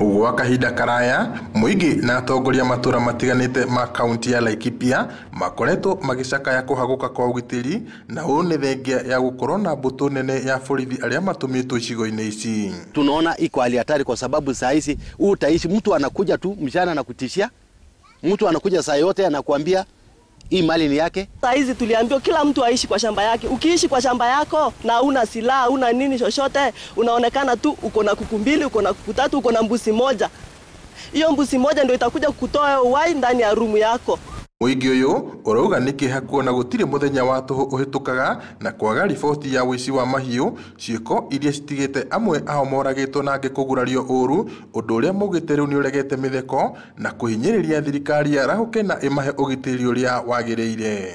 ũguo gwa kahinda karaya mũingĩ na atongoria matũra matiganĩte ma kaunti ya Laikipia makoretwo magĩcakaya kũhagũka kwa ũgitĩri na ũũ nĩ thengia ya gũkorwo na mbũtũ nene ya borithi arĩa matũmĩtwo icigo-inĩ ici. Tunaona iko hali hatari kwa sababu saa hizi utaishi, mtu anakuja tu mchana na kutishia, mtu anakuja saa yote anakuambia hii mali ni yake. Saa hizi tuliambiwa kila mtu aishi kwa shamba yake. Ukiishi kwa shamba yako na una silaha una nini chochote, unaonekana tu uko na kuku mbili, uko na kuku tatu, uko na mbusi moja. Hiyo mbusi moja ndio itakuja kukutoa uhai ndani ya rumu yako muingi uyu urauga niki hakuona gutiri muthenya wa tuhu uhitukaga na kwaga riboti ya wici wa mahiu ciiko iria citigite amwe ao moragitwo na angi kugurario uru undu uria maugite riu niuregete mitheko na kuhinyiriria thirikari yarahuke na imahe ugitiri uria wagiriire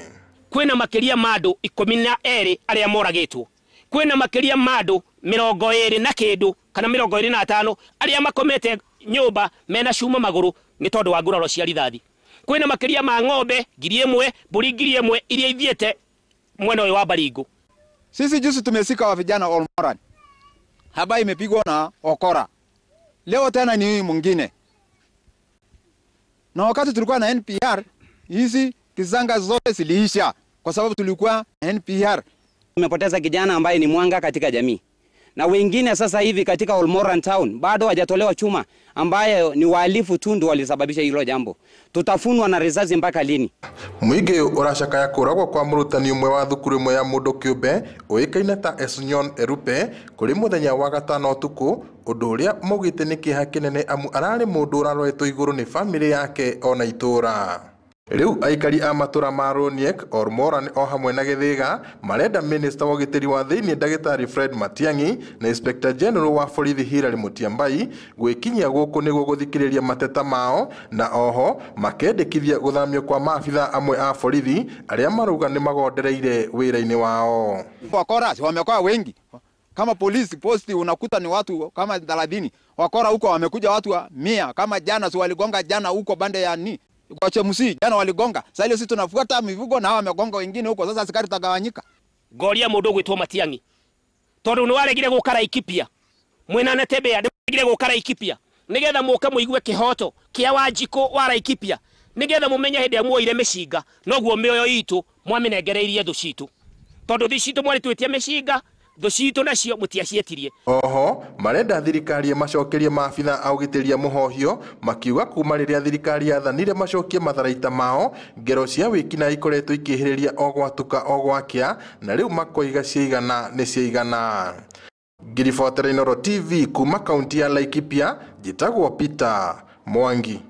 kwina makiria ma andu ikumi na eri aria moragitwo kwina makiria ma andu mirongo iri na kindu kana mirongo iri na atano aria makomete nyumba mena cuma maguru ni tondu wa nguraro cia rithathi kwina makiria ma ng'ombe giri imwe buri giri imwe iria ithiete mwena uyu wa Baringo. Sisi juzi tumesika wa vijana Olmoran, haba imepigwa na Okora, leo tena ni huyu mwingine. Na wakati tulikuwa na NPR hizi kizanga zote ziliisha, kwa sababu tulikuwa NPR. Tumepoteza kijana ambaye ni mwanga katika jamii na wengine sasa hivi katika Olmoran Town bado hajatolewa chuma, ambaye ni wahalifu tu ndio walisababisha hilo jambo. Tutafunwa na risasi mpaka lini? urashaka ya kuragwa kwa murutani umwe wa thukuru imwe ya mundu kiumbe uikaine ta Esunyon Erupe kuri muthenya wa gatano tuku undu uria mugite ni kiha kinene amu arari mundu uraroetwo iguru ni family yake ona itura Riu aikari a matura ma Roniek Ormorani o hamwe na Githiga marenda minista wa ugitiri wa thiini ndagitari Fred Matiangi na inspector general wa borithi Hilary Mutiambai gwikinyia guku niguo guthikiriria mateta mao na oho makendekithia guthamio kwa maabitha amwe a borithi aria maruga ni magondereire wira-ini wao. Wakora wamekuwa wengi kama polisi posti unakuta ni watu kama 30 wakora huko wamekuja watu wa mia kama jana si waligonga jana huko bande ya ni kwa Chemusi jana waligonga. Sasa ile sisi tunafuata mivugo na hao wamegonga wengine huko. Sasa askari tagawanyika. Goria mundu gwitwo Matiang'i tondu ni wale waregire gukara Ikipia mwena Natembeya ndiregire gukara Ikipia nigetha muka muigwe kihoto kia wajiko wara ikipia. nigetha mumenye hindi muoire micinga noguo mioyo itu mwaminengereirie thu citu tondu thi citu mwarituitie micinga thå citå nacio må tiacietirie oho marenda thirikari macokerie maabitha a å gä makiuga kuma rä thirikari yathanire macokie matharaita mao ngero cia wä kina ikoretwo ikä hä rä o gwatuka o gwakĩa na rä makoiga ciaigana nä ciaigana ngiribotereinoро tv kuma kaunti ya laikipia njĩtagwo peter mwangi